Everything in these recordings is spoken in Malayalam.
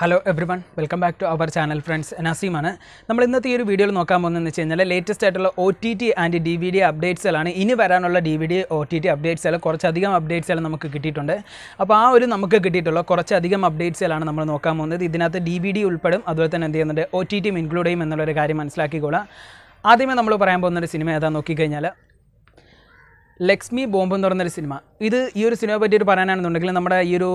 hello everyone welcome back to our channel friends നസീമാണ് നമ്മൾ ഇന്നത്തെ ഈ ഒരു വീഡിയോയിൽ നോക്കാൻ പോകുന്നതെന്ന് വെച്ച് കഴിഞ്ഞാൽ ലേറ്റസ്റ്റ് ആയിട്ടുള്ള O T T and D V D അപ്ഡേറ്റ്സിലാണ് ഇനി വരാനുള്ള D V D O T T അപ്ഡേറ്റ്സിൽ കുറച്ചധികം അപ്ഡേറ്റ്സിൽ നമുക്ക് കിട്ടിയിട്ടുണ്ട് അപ്പോൾ ആ ഒരു നമുക്ക് കിട്ടിയിട്ടുള്ള കുറച്ചധികം അപ്ഡേറ്റ്സിലാണ് നമ്മൾ നോക്കാൻ പോകുന്നത് ഇതിനകത്ത് ഡി വി ഡി ഉൾപ്പെടും അതുപോലെ തന്നെ എന്ത് ചെയ്യുന്നുണ്ട് ഒ ടി ടിയും ഇൻക്ലൂഡ് ചെയ്യും എന്നുള്ളൊരു കാര്യം മനസ്സിലാക്കിക്കോളാം ആദ്യമേ നമ്മൾ പറയാൻ പോകുന്ന ഒരു സിനിമ ഏതാ നോക്കിക്കഴിഞ്ഞാൽ ലക്ഷ്മി ബോംബ് എന്ന് പറയുന്നൊരു സിനിമ ഇത് ഈ ഒരു സിനിമയെ പറ്റിയിട്ട് പറയാനാണെന്നുണ്ടെങ്കിൽ നമ്മുടെ ഈ ഒരു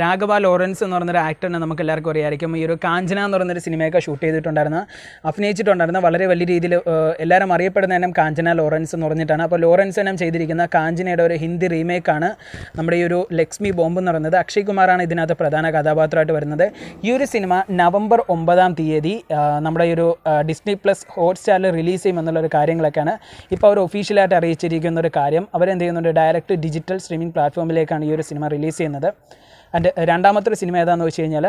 രാഘവ ലോറൻസ് എന്ന് പറയുന്നൊരു ആക്ടറിനെ നമുക്ക് എല്ലാവർക്കും അറിയായിരിക്കും ഈ ഒരു കാഞ്ചന എന്ന് പറയുന്നൊരു സിനിമയൊക്കെ ഷൂട്ട് ചെയ്തിട്ടുണ്ടായിരുന്ന അഭിനയിച്ചിട്ടുണ്ടായിരുന്ന വളരെ വലിയ രീതിയിൽ എല്ലാവരും അറിയപ്പെടുന്ന ഇനം കാഞ്ചന ലോറൻസ് എന്ന് പറഞ്ഞിട്ടാണ് അപ്പോൾ ലോറൻസ് ഇനം ചെയ്തിരിക്കുന്ന കാഞ്ചനയുടെ ഒരു ഹിന്ദി റീമേക്കാണ് നമ്മുടെ ഈ ഒരു ലക്ഷ്മി ബോംബ് എന്ന് പറയുന്നത് അക്ഷയ് കുമാറാണ് ഇതിനകത്ത് പ്രധാന കഥാപാത്രമായിട്ട് വരുന്നത് ഈ ഒരു സിനിമ നവംബർ ഒമ്പതാം തീയതി നമ്മുടെ ഈ ഒരു ഡിസ്നി പ്ലസ് ഹോട്ട്സ്റ്റാറിൽ റിലീസ് ചെയ്യുമെന്നുള്ളൊരു കാര്യങ്ങളൊക്കെയാണ് ഇപ്പോൾ അവർ ഒഫീഷ്യലായിട്ട് അറിയിച്ചിരിക്കുന്ന ഒരു കാര്യം അവരെന്ത് ചെയ്യുന്നുണ്ട് ഡയറക്റ്റ് ഡിജിറ്റൽ സ്ട്രീമിംഗ് പ്ലാറ്റ്ഫോമിലേക്കാണ് ഈ ഒരു സിനിമ റിലീസ് ചെയ്യുന്നത് ആൻഡ് രണ്ടാമത്തെ ഒരു സിനിമ ഏതാണെന്ന് വെച്ച് കഴിഞ്ഞാൽ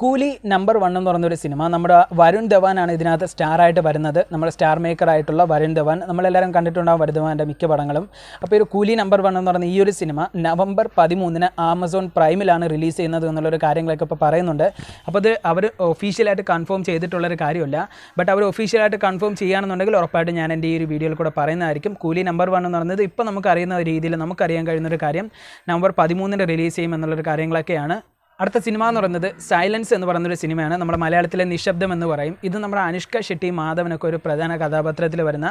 കൂലി നമ്പർ വൺ എന്ന് പറഞ്ഞൊരു ഒരു സിനിമ നമ്മുടെ വരുൺ ധവാനാണ് ഇതിനകത്ത് സ്റ്റാറായിട്ട് വരുന്നത് നമ്മുടെ സ്റ്റാർ മേക്കർ ആയിട്ടുള്ള വരുൺ ധവാൻ നമ്മളെല്ലാവരും കണ്ടിട്ടുണ്ടാകും വരുൺ ധവാൻ്റെ മിക്ക പടങ്ങളും അപ്പോൾ ഒരു കൂലി നമ്പർ വൺ എന്ന് പറയുന്ന ഈ ഒരു സിനിമ നവംബർ പതിമൂന്നിന് ആമസോൺ പ്രൈമിലാണ് റിലീസ് ചെയ്യുന്നത് എന്നുള്ളൊരു കാര്യങ്ങളൊക്കെ ഇപ്പോൾ പറയുന്നുണ്ട് അപ്പോൾ അത് അവർ ഒഫീഷ്യലായിട്ട് കൺഫേം ചെയ്തിട്ടുള്ളൊരു കാര്യമില്ല ബട്ട് അവർ ഒഫീഷ്യലായിട്ട് കൺഫേം ചെയ്യുകയാണെന്നുണ്ടെങ്കിൽ ഉറപ്പായിട്ട് ഞാൻ എൻ്റെ ഈ ഒരു വീഡിയോയിൽ കൂടെ പറയുന്നതായിരിക്കും കൂലി നമ്പർ വൺ എന്ന് പറയുന്നത് ഇപ്പോൾ നമുക്കറിയുന്ന രീതിയിൽ നമുക്കറിയാൻ കഴിയുന്ന ഒരു കാര്യം നവംബർ പതിമൂന്നിന് റിലീസ് ചെയ്യും എന്നുള്ളൊരു കാര്യങ്ങളൊക്കെയാണ് അടുത്ത സിനിമ എന്ന് പറയുന്നത് സൈലൻസ് എന്ന് പറയുന്നൊരു സിനിമയാണ് നമ്മുടെ മലയാളത്തിലെ നിശബ്ദം എന്ന് പറയും ഇത് നമ്മുടെ അനുഷ്ക ഷെട്ടി മാധവനൊക്കെ ഒരു പ്രധാന കഥാപാത്രത്തിൽ വരുന്ന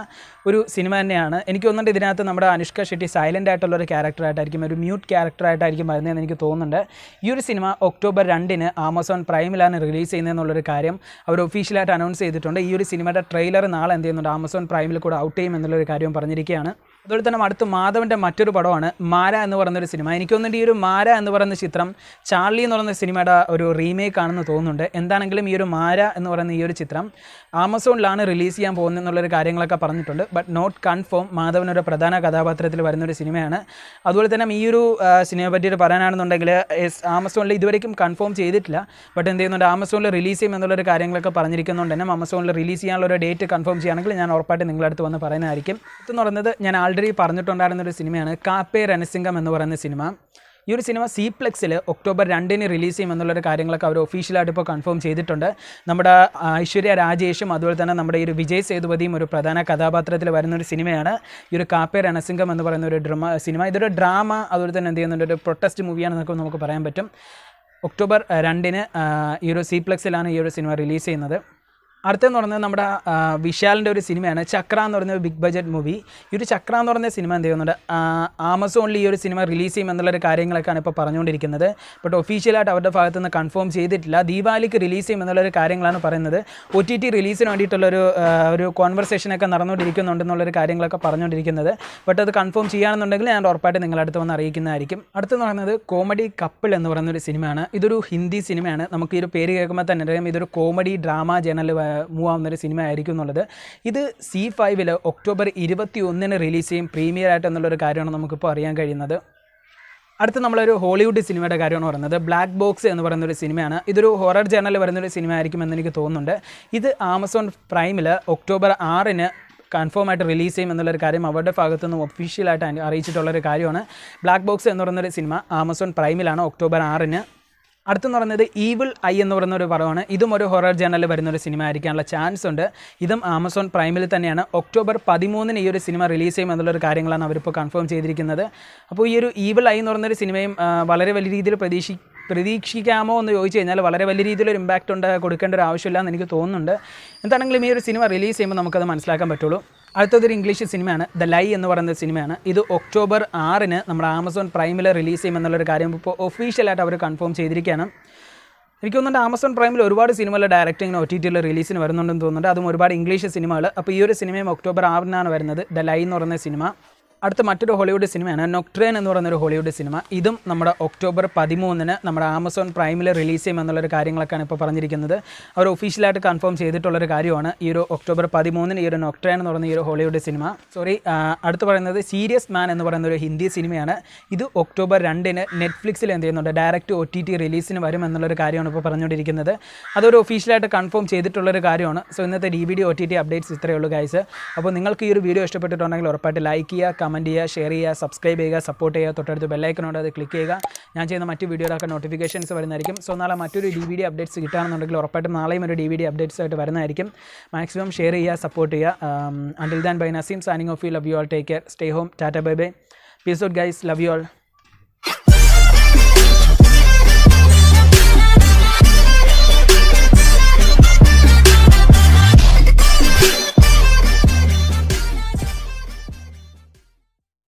ഒരു സിനിമ തന്നെയാണ് എനിക്ക് തോന്നുന്നുണ്ട് ഇതിനകത്ത് നമ്മുടെ അനുഷ്ക ഷെട്ടി സൈലൻ്റ് ആയിട്ടുള്ള ഒരു ക്യാരക്ടറായിട്ടായിരിക്കും ഒരു മ്യൂട്ട് ക്യാരക്ടറായിട്ടായിരിക്കും വരുന്നതെന്ന് എനിക്ക് തോന്നുന്നുണ്ട് ഈ ഒരു സിനിമ ഒക്ടോബർ രണ്ടിന് ആമസോൺ പ്രൈമിലാണ് റിലീസ് ചെയ്യുന്നതെന്നുള്ളൊരു കാര്യം അവർ ഒഫീഷ്യലായിട്ട് അനൗൺസ് ചെയ്തിട്ടുണ്ട് ഈ ഒരു സിനിമയുടെ ട്രെയിലർ നാളെ എന്ത് ചെയ്യുന്നുണ്ട് ആമസോൺ പ്രൈമിൽ കൂടെ ഔട്ട് ചെയ്യും എന്നുള്ളൊരു കാര്യം പറഞ്ഞിരിക്കുകയാണ് അതുപോലെ തന്നെ അടുത്ത് മാധവൻ്റെ മറ്റൊരു പടമാണ് മാര എന്ന് പറയുന്ന ഒരു സിനിമ എനിക്ക് ഈ ഒരു മാര എന്ന് പറയുന്ന ചിത്രം ചാർലി എന്ന് പറയുന്ന സിനിമയുടെ ഒരു റീമേക്ക് ആണെന്ന് തോന്നുന്നുണ്ട് എന്താണെങ്കിലും ഈ ഒരു മാര എന്ന് പറയുന്ന ഈ ഒരു ചിത്രം ആമസോണിലാണ് റിലീസ് ചെയ്യാൻ പോകുന്നത് എന്നുള്ളൊരു കാര്യങ്ങളൊക്കെ പറഞ്ഞിട്ടുണ്ട് ബട്ട് നോട്ട് കൺഫേം മാധവൻ ഒരു പ്രധാന കഥാപാത്രത്തിൽ വരുന്ന ഒരു സിനിമയാണ് അതുപോലെ തന്നെ ഈ ഒരു സിനിമയെ പറ്റിയിട്ട് പറയാനാണെന്നുണ്ടെങ്കിൽ ആമസോണിൽ ഇതുവരെയും കൺഫേം ചെയ്തിട്ടില്ല ബട്ട് എന്ത് ചെയ്യുന്നുണ്ട് ആമസോണിൽ റിലീസ് ചെയ്യും എന്നുള്ളൊരു കാര്യങ്ങളൊക്കെ പറഞ്ഞിരിക്കുന്നുണ്ട് തന്നെ ആമസോണിൽ റിലീസ് ചെയ്യാനുള്ള ഒരു ഡേറ്റ് കൺഫേം ചെയ്യുകയാണെങ്കിൽ ഞാൻ ഉറപ്പായിട്ട് നിങ്ങളടുത്ത് വന്ന് പറയുന്നതായിരിക്കും ഇതെന്ന് പറയുന്നത് ഞാൻ ആൾ ഓൾറെഡി പറഞ്ഞിട്ടുണ്ടായിരുന്ന ഒരു സിനിമയാണ് കാപ്പേ രനസിംഗം എന്ന് പറയുന്ന സിനിമ ഈ ഒരു സിനിമ സീപ്ലെക്സിൽ ഒക്ടോബർ രണ്ടിന് റിലീസ് എന്നുള്ളൊരു കാര്യങ്ങളൊക്കെ അവർ ഒഫീഷ്യലായിട്ട് ഇപ്പോൾ കൺഫേം ചെയ്തിട്ടുണ്ട് നമ്മുടെ ഐശ്വര്യ രാജേഷും അതുപോലെ തന്നെ നമ്മുടെ ഈ ഒരു വിജയ് സേതുപതിയും ഒരു പ്രധാന കഥാപാത്രത്തിൽ വരുന്ന ഒരു സിനിമയാണ് ഈ ഒരു കാപ്പേ രണസിംഗം എന്ന് പറയുന്ന ഒരു ഡ്രമ സിനിമ ഇതൊരു ഡ്രാമ അതുപോലെ തന്നെ എന്ത് ചെയ്യുന്നുണ്ട് ഒരു പ്രൊട്ടസ്റ്റ് മൂവിയാണെന്നൊക്കെ നമുക്ക് പറയാൻ പറ്റും ഒക്ടോബർ രണ്ടിന് ഈ ഒരു സീപ്ലെക്സിലാണ് ഈ ഒരു സിനിമ റിലീസ് ചെയ്യുന്നത് അടുത്തെന്ന് പറയുന്നത് നമ്മുടെ വിശാലിൻ്റെ ഒരു സിനിമയാണ് ചക്ര എന്ന് പറയുന്ന ഒരു ബിഗ് ബജറ്റ് മൂവി ഈ ഒരു ചക്ര എന്ന് പറയുന്ന സിനിമ എന്ത് ചെയ്യുന്നുണ്ട് ആമസോണിൽ ഈ ഒരു സിനിമ റിലീസ് ചെയ്യും എന്നുള്ളൊരു കാര്യങ്ങളൊക്കെയാണ് ഇപ്പോൾ പറഞ്ഞുകൊണ്ടിരിക്കുന്നത് ബട്ട് ഒഫീഷ്യലായിട്ട് അവരുടെ ഭാഗത്തു നിന്ന് കൺഫേം ചെയ്തിട്ടില്ല ദീപാവലിക്ക് റിലീസ് ചെയ്യും എന്നുള്ളൊരു കാര്യങ്ങളാണ് പറയുന്നത് ഒ ടി ടി റിലീസിന് വേണ്ടിയിട്ടുള്ളൊരു ഒരു കോൺവെർസേഷനൊക്കെ നടന്നുകൊണ്ടിരിക്കുന്നുണ്ടെന്നുള്ളൊരു കാര്യങ്ങളൊക്കെ പറഞ്ഞുകൊണ്ടിരിക്കുന്നത് ബട്ട് അത് കൺഫേം ചെയ്യുകയാണെന്നുണ്ടെങ്കിൽ ഞാൻ ഉറപ്പായിട്ട് അടുത്ത് വന്ന് അറിയിക്കുന്നതായിരിക്കും അടുത്തെന്ന് പറയുന്നത് കോമഡി കപ്പിൾ എന്ന് പറയുന്ന ഒരു സിനിമയാണ് ഇതൊരു ഹിന്ദി സിനിമയാണ് നമുക്ക് ഈ ഒരു പേര് കേൾക്കുമ്പോൾ തന്നെ ഇതൊരു കോമഡി ഡ്രാമ ജേണൽ മൂവ് ഒരു സിനിമ ആയിരിക്കും എന്നുള്ളത് ഇത് സി ഫൈവിൽ ഒക്ടോബർ ഇരുപത്തി ഒന്നിന് റിലീസ് ചെയ്യും പ്രീമിയർ ആയിട്ട് എന്നുള്ളൊരു കാര്യമാണ് നമുക്കിപ്പോൾ അറിയാൻ കഴിയുന്നത് അടുത്ത നമ്മളൊരു ഹോളിവുഡ് സിനിമയുടെ കാര്യമാണ് പറയുന്നത് ബ്ലാക്ക് ബോക്സ് എന്ന് പറയുന്ന ഒരു സിനിമയാണ് ഇതൊരു ഹൊറർ ജേണൽ വരുന്നൊരു സിനിമ ആയിരിക്കും എന്ന് എനിക്ക് തോന്നുന്നുണ്ട് ഇത് ആമസോൺ പ്രൈമിൽ ഒക്ടോബർ ആറിന് കൺഫേം ആയിട്ട് റിലീസ് ചെയ്യും എന്നുള്ളൊരു കാര്യം അവരുടെ ഭാഗത്തുനിന്ന് ഒഫീഷ്യലായിട്ട് അറിയിച്ചിട്ടുള്ളൊരു കാര്യമാണ് ബ്ലാക്ക് ബോക്സ് എന്ന് പറയുന്നൊരു സിനിമ ആമസോൺ പ്രൈമിലാണ് ഒക്ടോബർ ആറിന് അടുത്തെന്ന് പറയുന്നത് ഈവിൾ ഐ എന്ന് പറയുന്ന ഒരു പടമാണ് ഇതും ഒരു ഹൊറർ ജേണലിൽ വരുന്ന ഒരു സിനിമ ആയിരിക്കാനുള്ള ചാൻസ് ഉണ്ട് ഇതും ആമസോൺ പ്രൈമിൽ തന്നെയാണ് ഒക്ടോബർ പതിമൂന്നിന് ഈ ഒരു സിനിമ റിലീസ് ചെയ്യും എന്നുള്ളൊരു കാര്യങ്ങളാണ് അവരിപ്പോൾ കൺഫേം ചെയ്തിരിക്കുന്നത് അപ്പോൾ ഈ ഒരു ഈവിൾ ഐ എന്ന് പറയുന്നൊരു സിനിമയും വളരെ വലിയ രീതിയിൽ പ്രതീക്ഷി പ്രതീക്ഷിക്കാമോ എന്ന് ചോദിച്ചു കഴിഞ്ഞാൽ വളരെ വലിയ രീതിയിലൊരു ഇമ്പാക്റ്റ് ഉണ്ട് കൊടുക്കേണ്ട ഒരു ആവശ്യമില്ല എന്ന് എനിക്ക് തോന്നുന്നുണ്ട് എന്താണെങ്കിലും ഈ ഒരു സിനിമ റിലീസ് ചെയ്യുമ്പോൾ നമുക്കത് മനസ്സിലാക്കാൻ പറ്റുള്ളൂ അടുത്തതൊരു ഇംഗ്ലീഷ് സിനിമയാണ് ദ ലൈ എന്ന് പറയുന്ന സിനിമയാണ് ഇത് ഒക്ടോബർ ആറിന് നമ്മുടെ ആമസോൺ പ്രൈമിൽ റിലീസ് ചെയ്യുമെന്നുള്ളൊരു കാര്യം ഇപ്പോൾ ഒഫീഷ്യലായിട്ട് അവർ കൺഫേം ചെയ്തിരിക്കുകയാണ് എനിക്ക് തോന്നുന്നുണ്ട് ആമസോൺ പ്രൈമിൽ ഒരുപാട് സിനിമകളുടെ ഡയറക്ടിങ്ങിന് ഒ ടി ടിയിൽ റിലീസിന് വരുന്നുണ്ടെന്ന് തോന്നുന്നുണ്ട് അതും ഒരുപാട് ഇംഗ്ലീഷ് സിനിമകൾ അപ്പോൾ ഈ ഒരു സിനിമയും ഒക്ടോബർ ആറിനാണ് വരുന്നത് ദ ലൈ എന്ന് പറയുന്ന സിനിമ അടുത്ത മറ്റൊരു ഹോളിവുഡ് സിനിമയാണ് നൊക്ട്രേൻ എന്ന് പറയുന്നൊരു ഹോളിവുഡ് സിനിമ ഇതും നമ്മുടെ ഒക്ടോബർ പതിമൂന്നിന് നമ്മുടെ ആമസോൺ പ്രൈമിൽ റിലീസ് ചെയ്യുമെന്നുള്ളൊരു കാര്യങ്ങളൊക്കെയാണ് ഇപ്പോൾ പറഞ്ഞിരിക്കുന്നത് അവർ ഒഫീഷ്യലായിട്ട് കൺഫേം ചെയ്തിട്ടുള്ളൊരു കാര്യമാണ് ഈ ഒരു ഒക്ടോബർ പതിമൂന്നിന് ഈ ഒരു നൊക്ട്രേൻ എന്ന് പറയുന്ന ഈ ഒരു ഹോളിവുഡ് സിനിമ സോറി അടുത്ത് പറയുന്നത് സീരിയസ് മാൻ എന്ന് പറയുന്ന ഒരു ഹിന്ദി സിനിമയാണ് ഇത് ഒക്ടോബർ രണ്ടിന് നെറ്റ്ഫ്ലിക്സിൽ എന്ത് ചെയ്യുന്നുണ്ട് ഡയറക്റ്റ് ഒ ടി ടി റിലീസിന് വരും എന്നുള്ളൊരു കാര്യമാണ് ഇപ്പോൾ പറഞ്ഞുകൊണ്ടിരിക്കുന്നത് അതൊരു ഒഫീഷ്യലായിട്ട് കൺഫേം ചെയ്തിട്ടുള്ളൊരു കാര്യമാണ് സോ ഇന്നത്തെ D V D O T T updates ഇത്രയേ ഉള്ളൂ ഗൈസ് അപ്പോൾ നിങ്ങൾക്ക് ഈ ഒരു വീഡിയോ ഇഷ്ടപ്പെട്ടിട്ടുണ്ടെങ്കിൽ ഉറപ്പായിട്ട് ലൈക്ക് ചെയ്യുക കമൻറ്റ് ചെയ്യുക ഷെയർ ചെയ്യുക സബ്സ്ക്രൈബ് ചെയ്യുക സപ്പോർട്ട് ചെയ്യുക തൊട്ടടുത്ത് ബെല്ലൈക്കനോട് അത് ക്ലിക്ക് ചെയ്യുക ഞാൻ ചെയ്യുന്ന മറ്റു വീഡിയോകളൊക്കെ നോട്ടിഫിക്കേഷൻസ് വരുന്നതായിരിക്കും സോ നാളെ മറ്റൊരു ഡി വി ഡി അപ്ഡേറ്റ്സ് കിട്ടുകയാണെന്നുണ്ടെങ്കിൽ ഉറപ്പായിട്ടും നാളെയും ഒരു ഡി വി ഡി അപ്ഡേറ്റ്സ് ആയിട്ട് വരുന്നതായിരിക്കും മാക്സിമം ഷെയർ ചെയ്യുക സപ്പോർട്ട് ചെയ്യുക until then bye Naseem signing off you love you all take care stay home tata bye bye peace out guys love you all